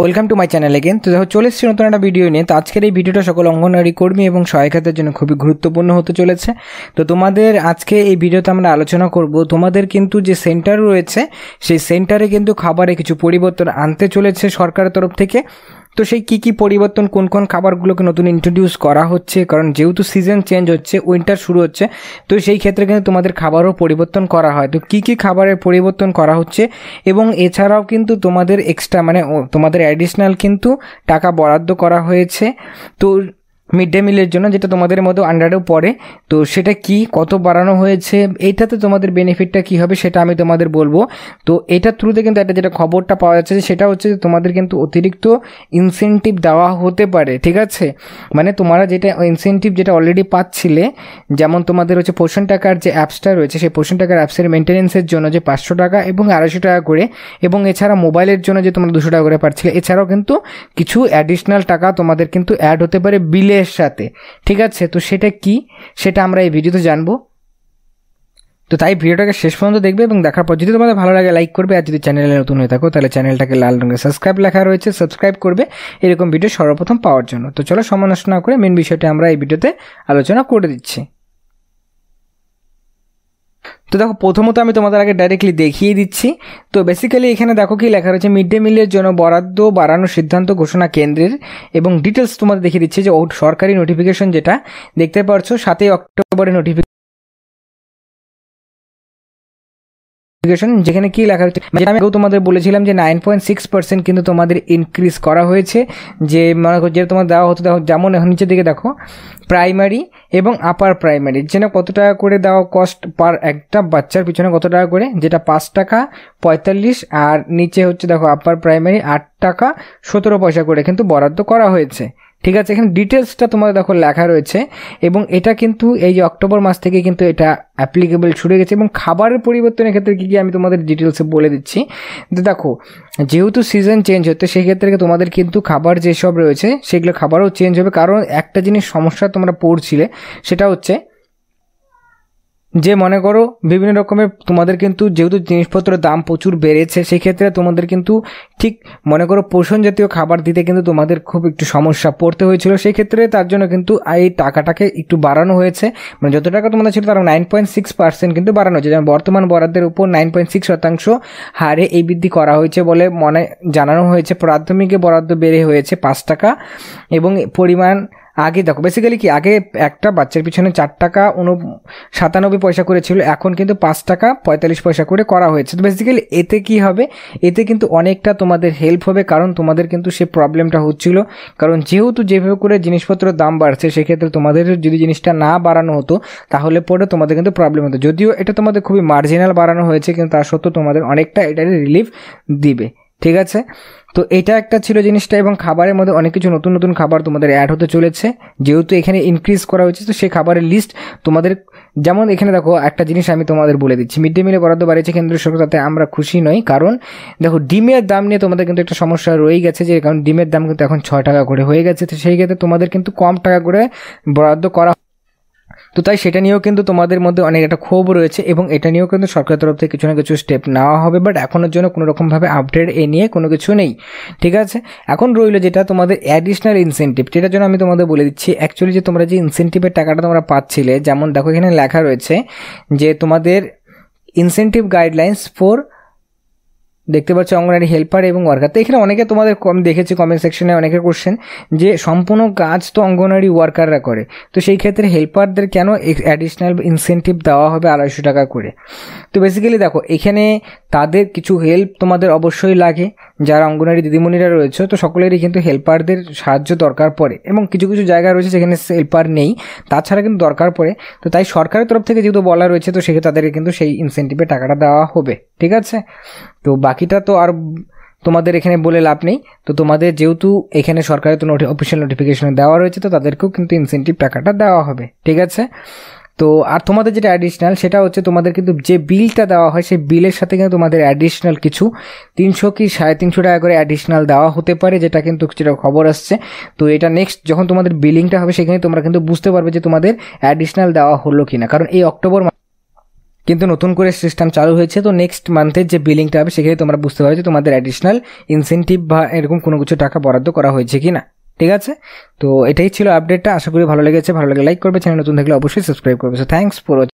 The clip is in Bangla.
welcome to my channel again তো দেখো চলে এসেছি নতুন একটা ভিডিও নিয়ে তো আজকের এই ভিডিওটা সকল অঙ্গনওয়াড়ি কর্মী এবং সহায়কাদের জন্য খুবই গুরুত্বপূর্ণ হতে চলেছে তো তোমাদের আজকে এই ভিডিওতে আমরা আলোচনা করব তোমাদের কিন্তু যে সেন্টার রয়েছে সেই সেন্টারে কিন্তু খাবারে কিছু পরিবর্তন আনতে চলেছে সরকারের তরফ থেকে তো সেই কি কি পরিবর্তন কোন কোন খাবারগুলোকে নতুন ইন্ট্রোডিউস করা হচ্ছে কারণ যেহেতু সিজন চেঞ্জ হচ্ছে উইন্টার শুরু হচ্ছে তো সেই ক্ষেত্রে কিন্তু তোমাদের খাবারও পরিবর্তন করা হয় তো কী কী খাবারের পরিবর্তন করা হচ্ছে এবং এছাড়াও কিন্তু তোমাদের এক্সট্রা মানে তোমাদের অ্যাডিশনাল কিন্তু টাকা বরাদ্দ করা হয়েছে তো মিড ডে মিলের জন্য যেটা তোমাদের মতো আন্ডারেও পড়ে তো সেটা কি কত বাড়ানো হয়েছে এইটাতে তোমাদের বেনিফিটটা কি হবে সেটা আমি তোমাদের বলবো তো এটার থ্রুতে কিন্তু একটা যেটা খবরটা পাওয়া যাচ্ছে সেটা হচ্ছে যে তোমাদের কিন্তু অতিরিক্ত ইনসেন্টিভ দেওয়া হতে পারে ঠিক আছে মানে তোমরা যেটা ইনসেন্টিভ যেটা অলরেডি পাচ্ছিলে যেমন তোমাদের হচ্ছে পোষণ টাকার যে অ্যাপসটা রয়েছে সেই পোষণ টাকার অ্যাপসের মেনটেনেন্সের জন্য যে পাঁচশো টাকা এবং আড়াইশো টাকা করে এবং এছাড়া মোবাইলের জন্য যে তোমরা দুশো টাকা করে পাচ্ছিলে এছাড়াও কিন্তু কিছু অ্যাডিশনাল টাকা তোমাদের কিন্তু অ্যাড হতে পারে বিলে এর সাথে ঠিক আছে তো সেটা কি সেটা আমরা এই ভিডিওতে জানবো তো তাই ভিডিওটাকে শেষ পর্যন্ত দেখবে এবং দেখার পর যদি তোমাদের ভালো লাগে লাইক করবে আর যদি চ্যানেলে নতুন হয়ে থাকো তাহলে চ্যানেলটাকে লাল রঙে সাবস্ক্রাইব লেখা রয়েছে সাবস্ক্রাইব করবে এরকম ভিডিও সর্বপ্রথম পাওয়ার জন্য তো চলো সমালোচনা করে মেন বিষয়টা আমরা এই ভিডিওতে আলোচনা করে দিচ্ছি তো দেখো প্রথমত আমি তোমাদের আগে ডাইরেক্টলি দেখিয়ে দিচ্ছি তো বেসিক্যালি এখানে দেখো কি লেখা রয়েছে মিড ডে মিলের জন্য বরাদ্দ বাড়ানোর সিদ্ধান্ত ঘোষণা কেন্দ্রের এবং ডিটেলস তোমাদের দেখিয়ে দিচ্ছে যে সরকারি নোটিফিকেশন যেটা দেখতে পারছো সাতই অক্টোবরে নোটিফিকেশন যেখানে কি লেখা হচ্ছে মানে আমি তোমাদের বলেছিলাম যে নাইন পয়েন্ট সিক্স পার্সেন্ট কিন্তু তোমাদের ইনক্রিজ করা হয়েছে যে মনে করো যেটা তোমার দেওয়া হতো দেখো যেমন এখন নিচের দিকে দেখো প্রাইমারি এবং আপার প্রাইমারি যেন কত টাকা করে দেওয়া কস্ট পার একটা বাচ্চার পিছনে কত টাকা করে যেটা পাঁচ টাকা পঁয়তাল্লিশ আর নিচে হচ্ছে দেখো আপার প্রাইমারি আট টাকা সতেরো পয়সা করে কিন্তু বরাদ্দ করা হয়েছে ঠিক আছে এখানে ডিটেলসটা তোমাদের দেখো লেখা রয়েছে এবং এটা কিন্তু এই যে অক্টোবর মাস থেকে কিন্তু এটা অ্যাপ্লিকেবল ছুটে গেছে এবং খাবারের পরিবর্তনের ক্ষেত্রে কী কী আমি তোমাদের ডিটেলসে বলে দিচ্ছি দেখো যেহেতু সিজন চেঞ্জ হচ্ছে সেক্ষেত্রে তোমাদের কিন্তু খাবার যেসব রয়েছে সেগুলো খাবারও চেঞ্জ হবে কারণ একটা জিনিস সমস্যা তোমরা পড়ছিলে সেটা হচ্ছে যে মনে করো বিভিন্ন রকমের তোমাদের কিন্তু যেহেতু জিনিসপত্রের দাম প্রচুর বেড়েছে সেক্ষেত্রে তোমাদের কিন্তু ঠিক মনে করো পোষণ জাতীয় খাবার দিতে কিন্তু তোমাদের খুব একটু সমস্যা পড়তে হয়েছিল সেক্ষেত্রে তার জন্য কিন্তু এই টাকাটাকে একটু বাড়ানো হয়েছে মানে যত টাকা তোমাদের ছিল তার নাইন পয়েন্ট সিক্স পার্সেন্ট কিন্তু বাড়ানো হয়েছে যেমন বর্তমান বরাদ্দের উপর নাইন পয়েন্ট সিক্স শতাংশ হারে এই বৃদ্ধি করা হয়েছে বলে মনে জানানো হয়েছে প্রাথমিকে বরাদ্দ বেড়ে হয়েছে পাঁচ টাকা এবং পরিমাণ আগে দেখো বেসিক্যালি কি আগে একটা বাচ্চার পিছনে চার টাকা উন সাতানব্বই পয়সা করে ছিল এখন কিন্তু পাঁচ টাকা পঁয়তাল্লিশ পয়সা করে করা হয়েছে তো বেসিক্যালি এতে কি হবে এতে কিন্তু অনেকটা তোমাদের হেল্প হবে কারণ তোমাদের কিন্তু সে প্রবলেমটা হচ্ছিল কারণ যেহেতু যেভাবে করে জিনিসপত্র দাম বাড়ছে সেক্ষেত্রে তোমাদের যদি জিনিসটা না বাড়ানো হতো তাহলে পরে তোমাদের কিন্তু প্রবলেম হতো যদিও এটা তোমাদের খুবই মার্জিনাল বাড়ানো হয়েছে কিন্তু তা সত্ত্বেও তোমাদের অনেকটা এটারে রিলিফ দিবে ঠিক আছে তো এটা একটা ছিল জিনিসটা এবং খাবারের মধ্যে অনেক কিছু নতুন নতুন খাবার তোমাদের অ্যাড হতে চলেছে যেহেতু এখানে ইনক্রিজ করা হয়েছে তো সেই খাবারের লিস্ট তোমাদের যেমন এখানে দেখো একটা জিনিস আমি তোমাদের বলে দিচ্ছি মিড ডে মিলে বরাদ্দ বাড়িয়েছে কেন্দ্র সরকার তাতে আমরা খুশি নই কারণ দেখো ডিমের দাম নিয়ে তোমাদের কিন্তু একটা সমস্যা রয়ে গেছে যে কারণ ডিমের দাম কিন্তু এখন ছয় টাকা করে হয়ে গেছে তো সেই ক্ষেত্রে তোমাদের কিন্তু কম টাকা করে বরাদ্দ করা তো তাই সেটা নিয়েও কিন্তু তোমাদের মধ্যে অনেক একটা ক্ষোভ রয়েছে এবং এটা নিয়েও কিন্তু সরকারের তরফ থেকে কিছু না কিছু স্টেপ নেওয়া হবে বাট এখনের জন্য কোনো রকমভাবে আপডেট এ নিয়ে কোনো কিছু নেই ঠিক আছে এখন রইল যেটা তোমাদের অ্যাডিশনাল ইনসেন্টিভ যেটার জন্য আমি তোমাদের বলে দিচ্ছি অ্যাকচুয়ালি যে তোমরা যে ইনসেন্টিভের টাকাটা তোমরা পাচ্ছিলে যেমন দেখো এখানে লেখা রয়েছে যে তোমাদের ইনসেন্টিভ গাইডলাইন্স ফর দেখতে পাচ্ছ অঙ্গনারী হেল্পার এবং ওয়ার্কার তো এখানে অনেকে তোমাদের কম দেখেছি কমেন্ট সেকশনে অনেকে কোশ্চেন যে সম্পূর্ণ কাজ তো অঙ্গনারী ওয়ার্কাররা করে তো সেই ক্ষেত্রে হেল্পারদের কেন অ্যাডিশনাল ইনসেন্টিভ দেওয়া হবে আড়াইশো টাকা করে তো বেসিক্যালি দেখো এখানে তাদের কিছু হেল্প তোমাদের অবশ্যই লাগে যারা অঙ্গনারী দিদিমণিরা রয়েছে তো সকলেরই কিন্তু হেল্পারদের সাহায্য দরকার পড়ে এবং কিছু কিছু জায়গা রয়েছে যেখানে হেল্পার নেই তাছাড়া কিন্তু দরকার পড়ে তো তাই সরকারের তরফ থেকে যেহেতু বলা রয়েছে তো সেক্ষেত্রে তাদেরকে কিন্তু সেই ইনসেন্টিভে টাকাটা দেওয়া হবে ঠিক আছে তো বাকি বাকিটা তো আর তোমাদের এখানে বলে লাভ নেই তো তোমাদের যেহেতু এখানে সরকারের তো অফিসিয়াল নোটিফিকেশন দেওয়া রয়েছে তো তাদেরকেও কিন্তু ইনসেন্টিভ টাকাটা দেওয়া হবে ঠিক আছে তো আর তোমাদের যেটা অ্যাডিশনাল সেটা হচ্ছে তোমাদের কিন্তু যে বিলটা দেওয়া হয় সেই বিলের সাথে কিন্তু তোমাদের অ্যাডিশনাল কিছু তিনশো কি সাড়ে তিনশো টাকা করে অ্যাডিশনাল দেওয়া হতে পারে যেটা কিন্তু যেটা খবর আসছে তো এটা নেক্সট যখন তোমাদের বিলিংটা হবে সেখানে তোমরা কিন্তু বুঝতে পারবে যে তোমাদের অ্যাডিশনাল দেওয়া হলো কি না কারণ এই অক্টোবর কিন্তু নতুন করে সিস্টেম চালু হয়েছে তো নেক্সট মান্থের যে বিলিংটা হবে সেখানে তোমরা বুঝতে পারবে যে তোমাদের অ্যাডিশনাল ইনসেন্টিভ বা এরকম কোনো কিছু টাকা বরাদ্দ করা হয়েছে কি না ঠিক আছে তো এটাই ছিল আপডেটটা আশা করি ভালো লেগেছে ভালো লাগে লাইক করবে চ্যানেল নতুন থাকলে অবশ্যই সাবস্ক্রাইব করবে সো থ্যাংকস ফর